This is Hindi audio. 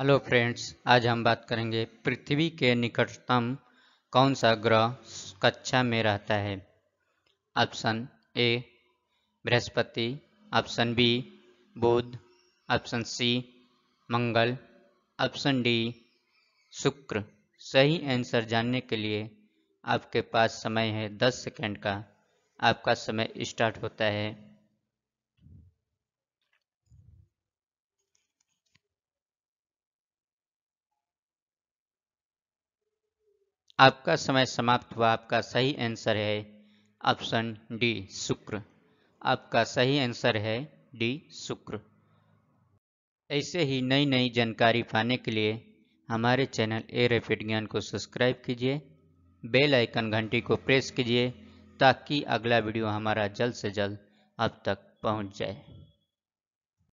हेलो फ्रेंड्स आज हम बात करेंगे पृथ्वी के निकटतम कौन सा ग्रह कक्षा में रहता है ऑप्शन ए बृहस्पति ऑप्शन बी बुध ऑप्शन सी मंगल ऑप्शन डी शुक्र सही आंसर जानने के लिए आपके पास समय है 10 सेकंड का आपका समय स्टार्ट होता है आपका समय समाप्त हुआ आपका सही आंसर है ऑप्शन डी शुक्र आपका सही आंसर है डी शुक्र ऐसे ही नई नई जानकारी पाने के लिए हमारे चैनल ए रेफिड ज्ञान को सब्सक्राइब कीजिए बेल आइकन घंटी को प्रेस कीजिए ताकि अगला वीडियो हमारा जल्द से जल्द आप तक पहुंच जाए